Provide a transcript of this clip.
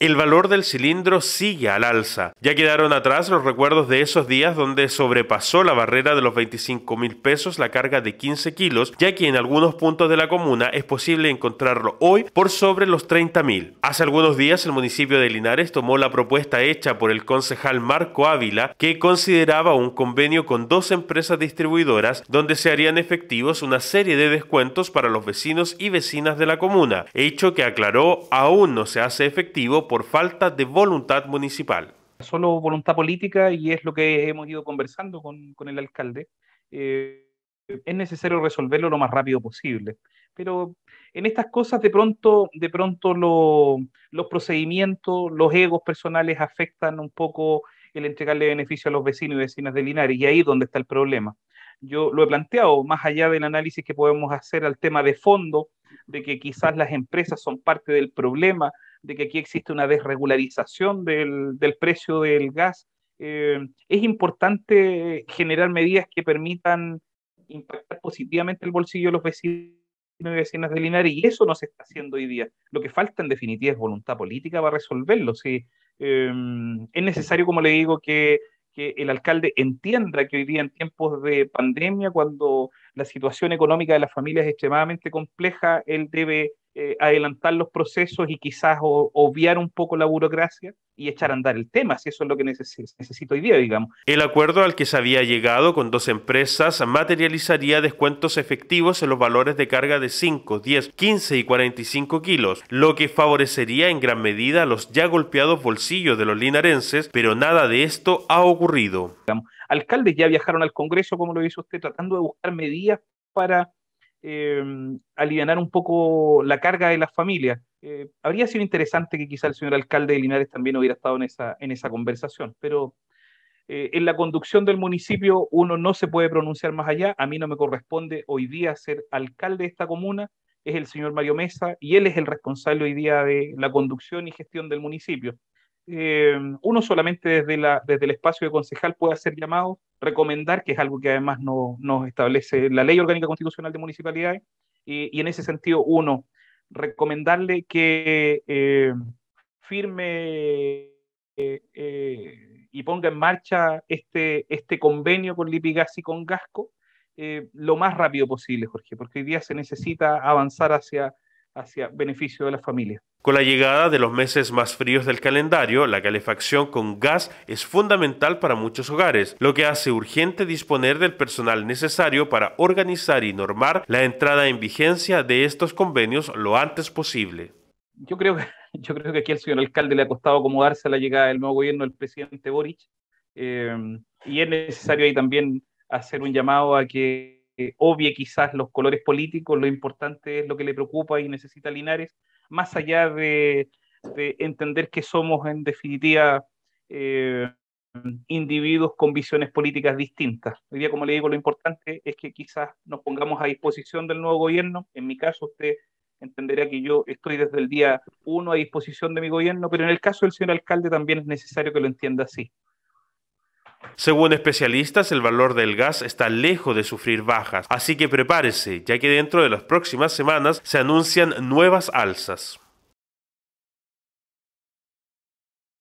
el valor del cilindro sigue al alza. Ya quedaron atrás los recuerdos de esos días donde sobrepasó la barrera de los 25 mil pesos la carga de 15 kilos, ya que en algunos puntos de la comuna es posible encontrarlo hoy por sobre los 30 mil. Hace algunos días el municipio de Linares tomó la propuesta hecha por el concejal Marco Ávila, que consideraba un convenio con dos empresas distribuidoras donde se harían efectivos una serie de descuentos para los vecinos y vecinas de la comuna, hecho que aclaró aún no se hace efectivo por falta de voluntad municipal. Solo voluntad política y es lo que hemos ido conversando con, con el alcalde. Eh, es necesario resolverlo lo más rápido posible. Pero en estas cosas de pronto, de pronto los procedimientos, los egos personales afectan un poco el entregarle beneficio a los vecinos y vecinas de Linares, y ahí es donde está el problema. Yo lo he planteado, más allá del análisis que podemos hacer al tema de fondo, de que quizás las empresas son parte del problema, de que aquí existe una desregularización del, precio del gas. Eh, es importante generar medidas que permitan impactar positivamente el bolsillo de los vecinos y vecinas de Linares, y eso no se está haciendo hoy día. Lo que falta en definitiva es voluntad política para resolverlo. Sí, em, es necesario, como le digo, que que el alcalde entienda que hoy día en tiempos de pandemia, cuando la situación económica de las familias es extremadamente compleja, él debe eh, adelantar los procesos y quizás obviar un poco la burocracia y echar a andar el tema, si eso es lo que necesito hoy día, digamos. El acuerdo al que se había llegado con dos empresas materializaría descuentos efectivos en los valores de carga de 5, 10, 15 y 45 kilos, lo que favorecería en gran medida los ya golpeados bolsillos de los linarenses, pero nada de esto ha ocurrido. Alcaldes ya viajaron al Congreso, como lo hizo usted, tratando de buscar medidas para Em, aliviar un poco la carga de las familias. Eh, habría sido interesante que quizá el señor alcalde de Linares también hubiera estado en esa, en esa conversación, pero eh, en la conducción del municipio uno no se puede pronunciar más allá. A mí no me corresponde hoy día ser alcalde de esta comuna, es el señor Mario Mesa y él es el responsable hoy día de la conducción y gestión del municipio. Eh, uno solamente desde, el espacio de concejal puede ser llamado, recomendar, que es algo que además nos establece la Ley Orgánica Constitucional de Municipalidades, y, en ese sentido, uno, recomendarle que eh, firme eh, y ponga en marcha este, este, convenio con Lipigas y con Gasco lo más rápido posible, Jorge, porque hoy día se necesita avanzar hacia, hacia beneficio de las familias. Con la llegada de los meses más fríos del calendario, la calefacción con gas es fundamental para muchos hogares, lo que hace urgente disponer del personal necesario para organizar y normar la entrada en vigencia de estos convenios lo antes posible. Yo creo, yo creo que aquí al señor alcalde le ha costado acomodarse a la llegada del nuevo gobierno del presidente Boric em, y es necesario ahí también hacer un llamado a que obvie quizás los colores políticos, lo importante es lo que le preocupa y necesita Linares más allá de, entender que somos en definitiva eh, individuos con visiones políticas distintas. Hoy día, como le digo, lo importante es que quizás nos pongamos a disposición del nuevo gobierno. En mi caso, usted entenderá que yo estoy desde el día uno a disposición de mi gobierno, pero en el caso del señor alcalde también es necesario que lo entienda así. Según especialistas, el valor del gas está lejos de sufrir bajas, así que prepárese, ya que dentro de las próximas semanas se anuncian nuevas alzas.